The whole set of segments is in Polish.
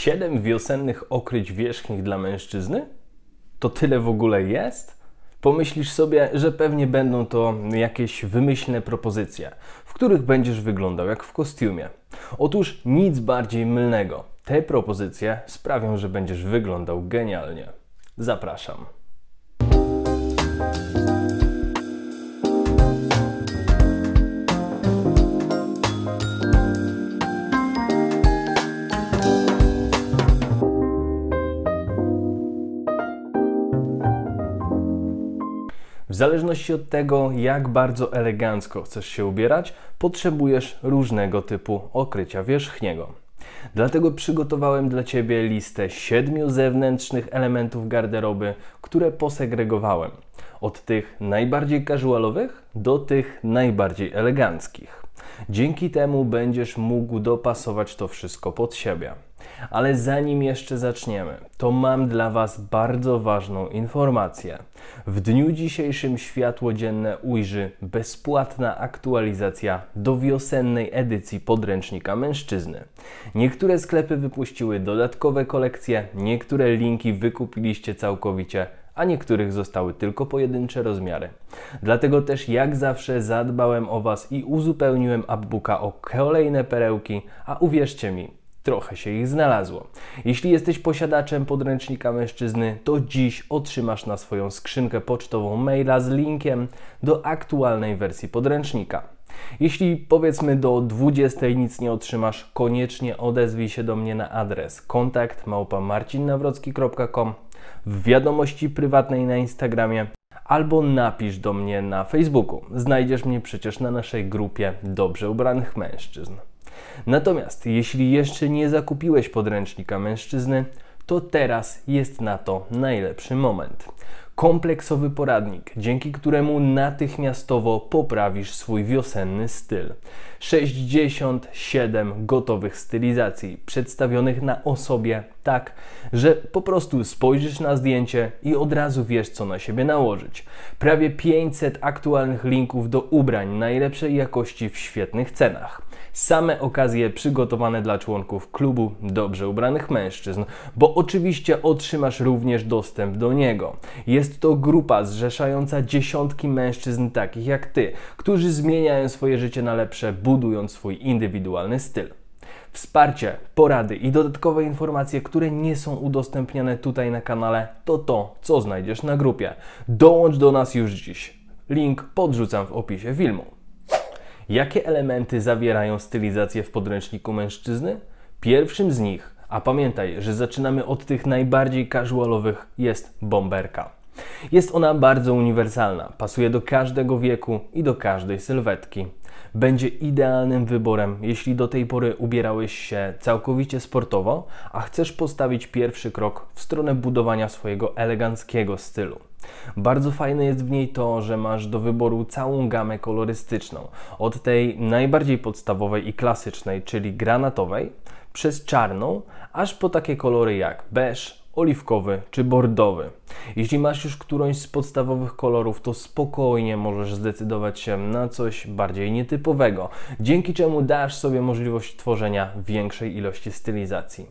Siedem wiosennych okryć wierzchnich dla mężczyzny? To tyle w ogóle jest? Pomyślisz sobie, że pewnie będą to jakieś wymyślne propozycje, w których będziesz wyglądał jak w kostiumie. Otóż nic bardziej mylnego. Te propozycje sprawią, że będziesz wyglądał genialnie. Zapraszam. zależności od tego, jak bardzo elegancko chcesz się ubierać, potrzebujesz różnego typu okrycia wierzchniego. Dlatego przygotowałem dla Ciebie listę siedmiu zewnętrznych elementów garderoby, które posegregowałem. Od tych najbardziej casualowych do tych najbardziej eleganckich. Dzięki temu będziesz mógł dopasować to wszystko pod siebie. Ale zanim jeszcze zaczniemy, to mam dla Was bardzo ważną informację. W dniu dzisiejszym światło dzienne ujrzy bezpłatna aktualizacja do wiosennej edycji podręcznika mężczyzny. Niektóre sklepy wypuściły dodatkowe kolekcje, niektóre linki wykupiliście całkowicie a niektórych zostały tylko pojedyncze rozmiary. Dlatego też jak zawsze zadbałem o Was i uzupełniłem upbooka o kolejne perełki, a uwierzcie mi, trochę się ich znalazło. Jeśli jesteś posiadaczem podręcznika mężczyzny, to dziś otrzymasz na swoją skrzynkę pocztową maila z linkiem do aktualnej wersji podręcznika. Jeśli powiedzmy do 20 nic nie otrzymasz, koniecznie odezwij się do mnie na adres kontakt w wiadomości prywatnej na Instagramie albo napisz do mnie na Facebooku. Znajdziesz mnie przecież na naszej grupie Dobrze Ubranych Mężczyzn. Natomiast jeśli jeszcze nie zakupiłeś podręcznika mężczyzny, to teraz jest na to najlepszy moment. Kompleksowy poradnik, dzięki któremu natychmiastowo poprawisz swój wiosenny styl. 67 gotowych stylizacji przedstawionych na osobie tak, że po prostu spojrzysz na zdjęcie i od razu wiesz, co na siebie nałożyć. Prawie 500 aktualnych linków do ubrań najlepszej jakości w świetnych cenach same okazje przygotowane dla członków klubu dobrze ubranych mężczyzn, bo oczywiście otrzymasz również dostęp do niego. Jest to grupa zrzeszająca dziesiątki mężczyzn takich jak ty, którzy zmieniają swoje życie na lepsze, budując swój indywidualny styl wsparcie, porady i dodatkowe informacje, które nie są udostępniane tutaj na kanale, to to, co znajdziesz na grupie. Dołącz do nas już dziś. Link podrzucam w opisie filmu. Jakie elementy zawierają stylizacje w podręczniku mężczyzny? Pierwszym z nich, a pamiętaj, że zaczynamy od tych najbardziej casualowych, jest bomberka. Jest ona bardzo uniwersalna, pasuje do każdego wieku i do każdej sylwetki. Będzie idealnym wyborem, jeśli do tej pory ubierałeś się całkowicie sportowo, a chcesz postawić pierwszy krok w stronę budowania swojego eleganckiego stylu. Bardzo fajne jest w niej to, że masz do wyboru całą gamę kolorystyczną. Od tej najbardziej podstawowej i klasycznej, czyli granatowej, przez czarną, aż po takie kolory jak beż oliwkowy czy bordowy. Jeśli masz już którąś z podstawowych kolorów, to spokojnie możesz zdecydować się na coś bardziej nietypowego, dzięki czemu dasz sobie możliwość tworzenia większej ilości stylizacji.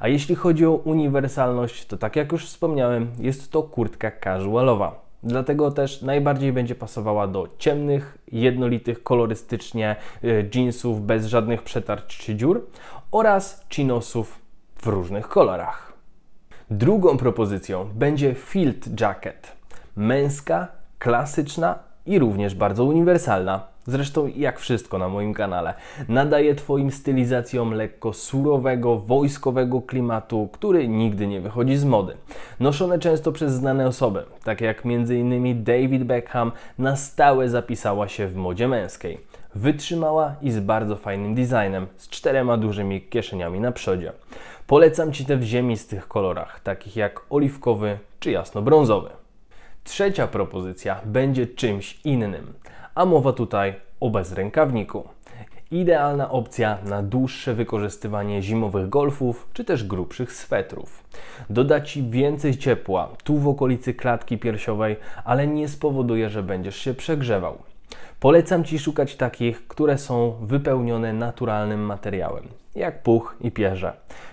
A jeśli chodzi o uniwersalność, to tak jak już wspomniałem, jest to kurtka casualowa. Dlatego też najbardziej będzie pasowała do ciemnych, jednolitych kolorystycznie e, jeansów bez żadnych przetarć czy dziur oraz chinosów w różnych kolorach. Drugą propozycją będzie field jacket. Męska, klasyczna i również bardzo uniwersalna. Zresztą jak wszystko na moim kanale. Nadaje Twoim stylizacjom lekko surowego, wojskowego klimatu, który nigdy nie wychodzi z mody. Noszone często przez znane osoby, takie jak m.in. David Beckham, na stałe zapisała się w modzie męskiej. Wytrzymała i z bardzo fajnym designem, z czterema dużymi kieszeniami na przodzie. Polecam Ci te w ziemi z tych kolorach, takich jak oliwkowy czy jasnobrązowy. Trzecia propozycja będzie czymś innym, a mowa tutaj o bezrękawniku. Idealna opcja na dłuższe wykorzystywanie zimowych golfów czy też grubszych swetrów. Doda Ci więcej ciepła tu w okolicy klatki piersiowej, ale nie spowoduje, że będziesz się przegrzewał. Polecam Ci szukać takich, które są wypełnione naturalnym materiałem, jak puch i pierze.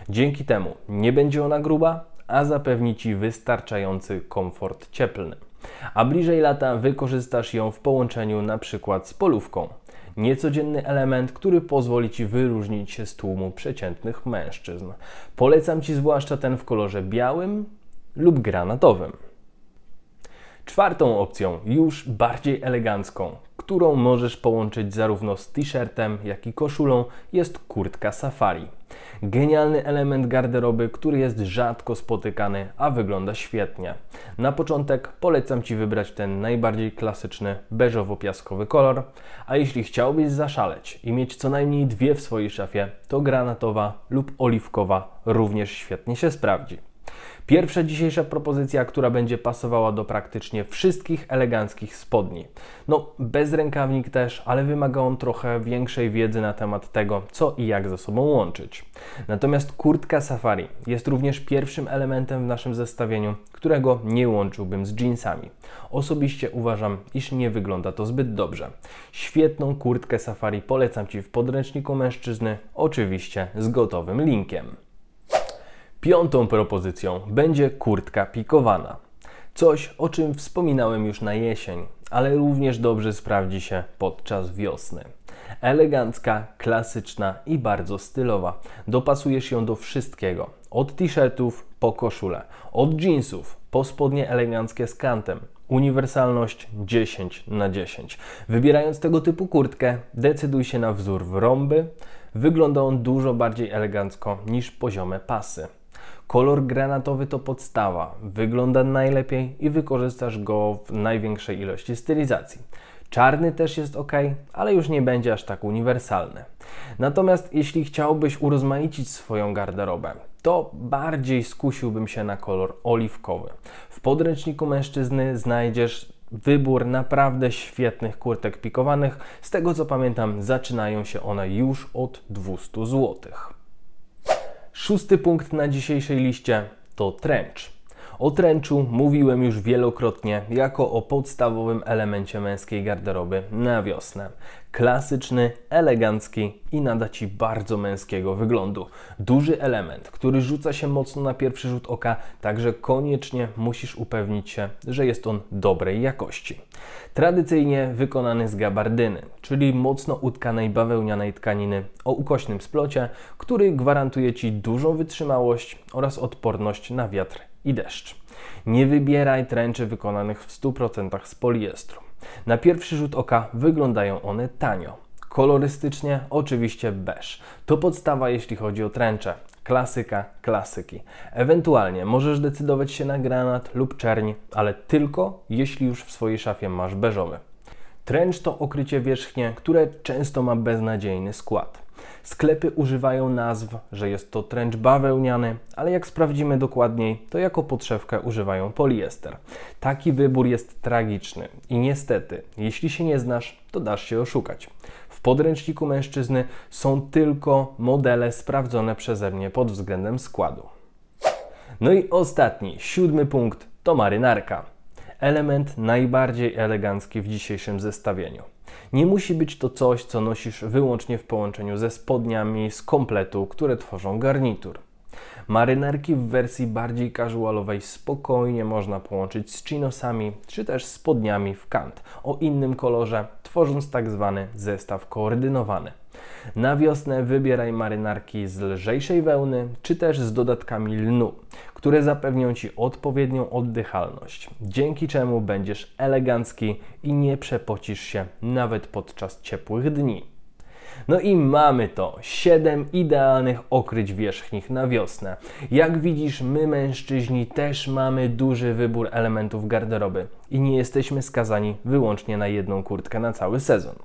Dzięki temu nie będzie ona gruba, a zapewni Ci wystarczający komfort cieplny. A bliżej lata wykorzystasz ją w połączeniu np. z polówką. Niecodzienny element, który pozwoli Ci wyróżnić się z tłumu przeciętnych mężczyzn. Polecam Ci zwłaszcza ten w kolorze białym lub granatowym. Czwartą opcją, już bardziej elegancką, którą możesz połączyć zarówno z t-shirtem, jak i koszulą, jest kurtka safari. Genialny element garderoby, który jest rzadko spotykany, a wygląda świetnie. Na początek polecam Ci wybrać ten najbardziej klasyczny beżowo-piaskowy kolor, a jeśli chciałbyś zaszaleć i mieć co najmniej dwie w swojej szafie, to granatowa lub oliwkowa również świetnie się sprawdzi. Pierwsza dzisiejsza propozycja, która będzie pasowała do praktycznie wszystkich eleganckich spodni. No, bez rękawnik też, ale wymaga on trochę większej wiedzy na temat tego, co i jak ze sobą łączyć. Natomiast kurtka safari jest również pierwszym elementem w naszym zestawieniu, którego nie łączyłbym z jeansami. Osobiście uważam, iż nie wygląda to zbyt dobrze. Świetną kurtkę safari polecam Ci w podręczniku mężczyzny, oczywiście z gotowym linkiem. Piątą propozycją będzie kurtka pikowana. Coś, o czym wspominałem już na jesień, ale również dobrze sprawdzi się podczas wiosny. Elegancka, klasyczna i bardzo stylowa. Dopasujesz ją do wszystkiego. Od t-shirtów po koszulę, od jeansów po spodnie eleganckie z kantem. Uniwersalność 10 na 10. Wybierając tego typu kurtkę, decyduj się na wzór w rąby. Wygląda on dużo bardziej elegancko niż poziome pasy. Kolor granatowy to podstawa, wygląda najlepiej i wykorzystasz go w największej ilości stylizacji. Czarny też jest ok, ale już nie będzie aż tak uniwersalny. Natomiast jeśli chciałbyś urozmaicić swoją garderobę, to bardziej skusiłbym się na kolor oliwkowy. W podręczniku mężczyzny znajdziesz wybór naprawdę świetnych kurtek pikowanych. Z tego co pamiętam, zaczynają się one już od 200 złotych. Szósty punkt na dzisiejszej liście to trench. O tręczu mówiłem już wielokrotnie jako o podstawowym elemencie męskiej garderoby na wiosnę. Klasyczny, elegancki i nada Ci bardzo męskiego wyglądu. Duży element, który rzuca się mocno na pierwszy rzut oka, także koniecznie musisz upewnić się, że jest on dobrej jakości. Tradycyjnie wykonany z gabardyny, czyli mocno utkanej bawełnianej tkaniny o ukośnym splocie, który gwarantuje Ci dużą wytrzymałość oraz odporność na wiatr i deszcz. Nie wybieraj tręczy wykonanych w 100% z poliestru. Na pierwszy rzut oka wyglądają one tanio. Kolorystycznie oczywiście beż. To podstawa jeśli chodzi o tręcze. Klasyka klasyki. Ewentualnie możesz decydować się na granat lub czerń, ale tylko jeśli już w swojej szafie masz beżowy. Tręcz to okrycie wierzchnie, które często ma beznadziejny skład. Sklepy używają nazw, że jest to trench bawełniany, ale jak sprawdzimy dokładniej, to jako podszewkę używają poliester. Taki wybór jest tragiczny i niestety, jeśli się nie znasz, to dasz się oszukać. W podręczniku mężczyzny są tylko modele sprawdzone przeze mnie pod względem składu. No i ostatni, siódmy punkt to marynarka. Element najbardziej elegancki w dzisiejszym zestawieniu. Nie musi być to coś, co nosisz wyłącznie w połączeniu ze spodniami z kompletu, które tworzą garnitur. Marynarki w wersji bardziej casualowej spokojnie można połączyć z chinosami czy też spodniami w kant o innym kolorze, tworząc tak zwany zestaw koordynowany. Na wiosnę wybieraj marynarki z lżejszej wełny, czy też z dodatkami lnu, które zapewnią Ci odpowiednią oddychalność, dzięki czemu będziesz elegancki i nie przepocisz się nawet podczas ciepłych dni. No i mamy to 7 idealnych okryć wierzchnich na wiosnę. Jak widzisz, my mężczyźni też mamy duży wybór elementów garderoby i nie jesteśmy skazani wyłącznie na jedną kurtkę na cały sezon.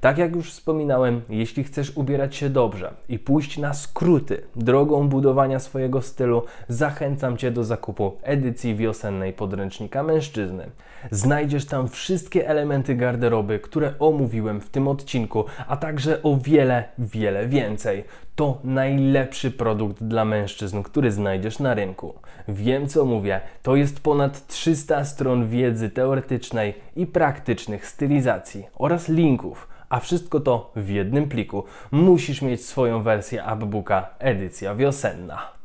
Tak jak już wspominałem, jeśli chcesz ubierać się dobrze i pójść na skróty drogą budowania swojego stylu, zachęcam Cię do zakupu edycji wiosennej podręcznika mężczyzny. Znajdziesz tam wszystkie elementy garderoby, które omówiłem w tym odcinku, a także o wiele, wiele więcej. To najlepszy produkt dla mężczyzn, który znajdziesz na rynku. Wiem co mówię, to jest ponad 300 stron wiedzy wiedzy teoretycznej i praktycznych stylizacji oraz linków, a wszystko to w jednym pliku. Musisz mieć swoją wersję appbooka edycja wiosenna.